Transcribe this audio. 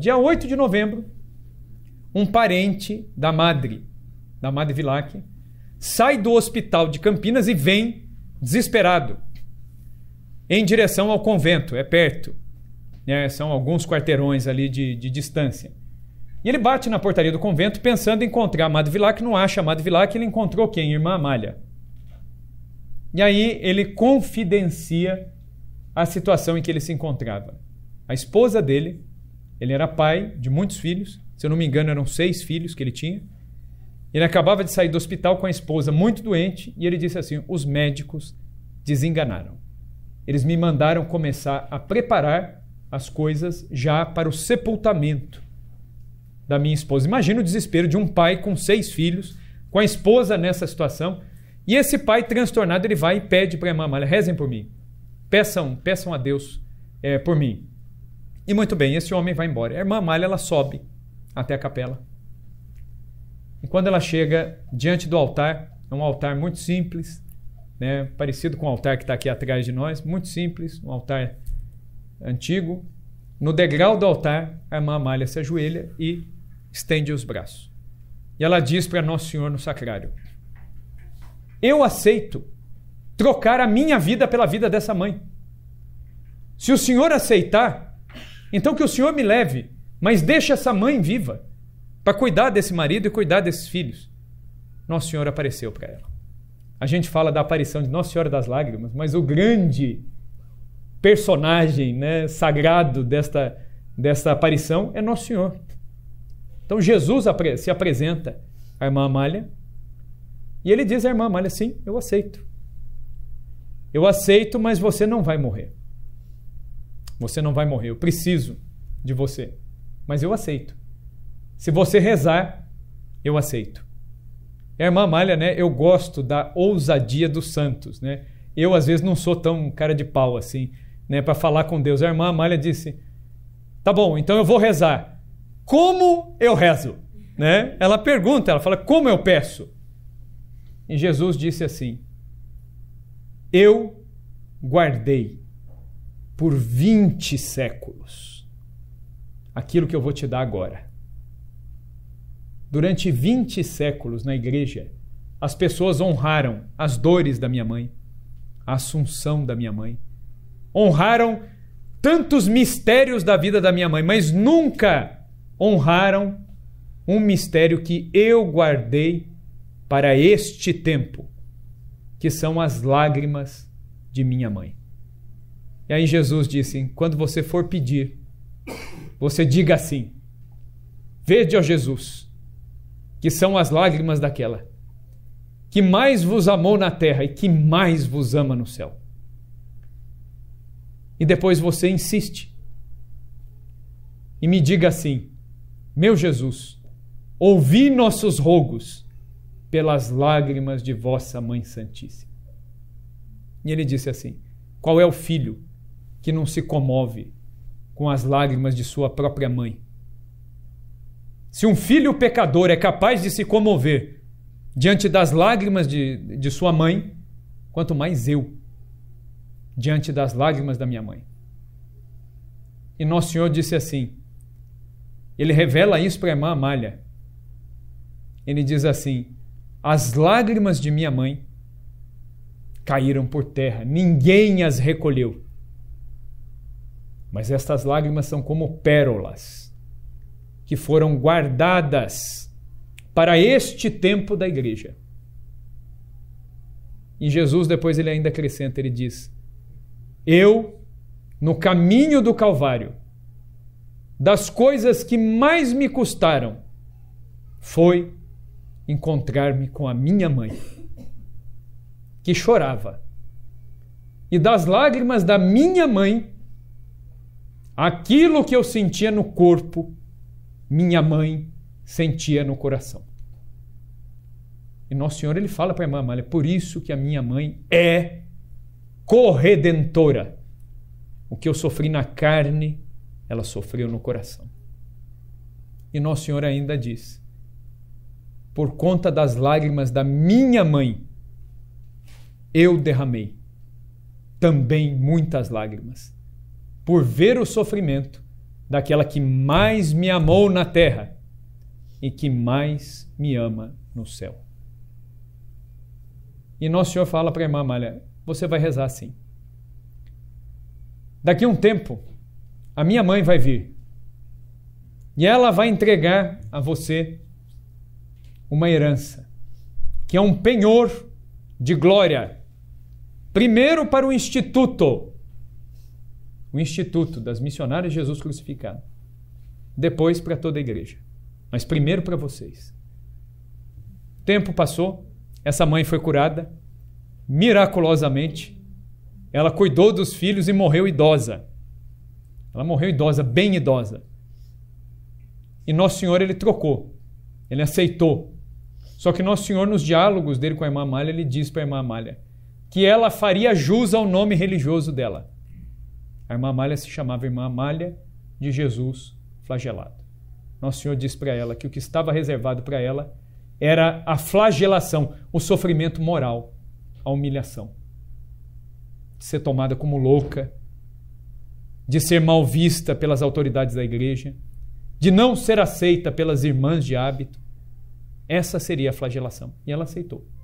Dia 8 de novembro, um parente da madre, da madre Vilac, sai do hospital de Campinas e vem desesperado em direção ao convento, é perto. Né? São alguns quarteirões ali de, de, distância. E ele bate na portaria do convento pensando em encontrar a Madre Vilac, não acha a Madre Vilac, ele encontrou quem? Irmã Amália. E aí ele confidencia a situação em que ele se encontrava. A esposa dele ele era pai de muitos filhos, se eu não me engano, eram seis filhos que ele tinha. Ele acabava de sair do hospital com a esposa muito doente e ele disse assim: Os médicos desenganaram. Eles me mandaram começar a preparar as coisas já para o sepultamento da minha esposa. Imagina o desespero de um pai com seis filhos, com a esposa nessa situação. E esse pai transtornado, ele vai e pede para a irmã Amália, rezem por mim. Peçam, peçam a Deus é, por mim. E muito bem, esse homem vai embora. A irmã Amália ela sobe até a capela. E quando ela chega diante do altar, é um altar muito simples, né? parecido com o altar que está aqui atrás de nós, muito simples, um altar antigo. No degrau do altar, a irmã Amália se ajoelha e estende os braços. E ela diz para Nosso Senhor no sacrário: Eu aceito trocar a minha vida pela vida dessa mãe. Se o Senhor aceitar, então que o Senhor me leve, mas deixe essa mãe viva para cuidar desse marido e cuidar desses filhos. Nosso Senhor apareceu para ela. A gente fala da aparição de Nossa Senhora das Lágrimas, mas o grande personagem né, sagrado desta, desta aparição é Nosso Senhor. Então Jesus se apresenta à irmã Amália e ele diz à irmã Amália: Sim, eu aceito. Eu aceito, mas você não vai morrer. Você não vai morrer. Eu preciso de você. Mas eu aceito. Se você rezar, eu aceito. E a irmã Malha, né? Eu gosto da ousadia dos santos, né? Eu às vezes não sou tão cara de pau assim, né, para falar com Deus. A irmã Amália disse: "Tá bom, então eu vou rezar. Como eu rezo?" Né? Ela pergunta, ela fala: "Como eu peço?" E Jesus disse assim: "Eu guardei por 20 séculos aquilo que eu vou te dar agora. Durante 20 séculos na igreja, as pessoas honraram as dores da minha mãe, a assunção da minha mãe, honraram tantos mistérios da vida da minha mãe, mas nunca honraram um mistério que eu guardei para este tempo, que são as lágrimas de minha mãe. E aí Jesus disse: Quando você for pedir, você diga assim: Vede ó Jesus, que são as lágrimas daquela, que mais vos amou na terra e que mais vos ama no céu. E depois você insiste e me diga assim: Meu Jesus, ouvi nossos rogos pelas lágrimas de vossa Mãe Santíssima. E ele disse assim: Qual é o filho que não se comove com as lágrimas de sua própria mãe? Se um filho pecador é capaz de se comover diante das lágrimas de, de sua mãe, quanto mais eu diante das lágrimas da minha mãe. E Nosso Senhor disse assim: Ele revela isso para a irmã Amália. Ele diz assim: As lágrimas de minha mãe caíram por terra, ninguém as recolheu. Mas estas lágrimas são como pérolas que foram guardadas para este tempo da igreja. E Jesus, depois, ele ainda acrescenta: ele diz, Eu, no caminho do Calvário, das coisas que mais me custaram, foi encontrar-me com a minha mãe, que chorava. E das lágrimas da minha mãe, Aquilo que eu sentia no corpo, minha mãe sentia no coração. E Nosso Senhor ele fala para a irmã Amália: é por isso que a minha mãe é corredentora. O que eu sofri na carne, ela sofreu no coração. E Nosso Senhor ainda diz: por conta das lágrimas da minha mãe, eu derramei também muitas lágrimas por ver o sofrimento daquela que mais me amou na terra e que mais me ama no céu. E Nosso Senhor fala para a irmã Amália: você vai rezar assim. Daqui a um tempo, a minha mãe vai vir e ela vai entregar a você uma herança, que é um penhor de glória. Primeiro para o instituto, o Instituto das Missionárias Jesus Crucificado. Depois para toda a igreja. Mas primeiro para vocês. Tempo passou, essa mãe foi curada miraculosamente. Ela cuidou dos filhos e morreu idosa. Ela morreu idosa, bem idosa. E Nosso Senhor ele trocou. Ele aceitou. Só que Nosso Senhor nos diálogos dele com a irmã Amália, ele diz para a irmã Amália que ela faria jus ao nome religioso dela. A irmã Amália se chamava Irmã Amália de Jesus flagelado. Nosso Senhor disse para ela que o que estava reservado para ela era a flagelação, o sofrimento moral, a humilhação. De ser tomada como louca, de ser mal vista pelas autoridades da igreja, de não ser aceita pelas irmãs de hábito. Essa seria a flagelação. E ela aceitou.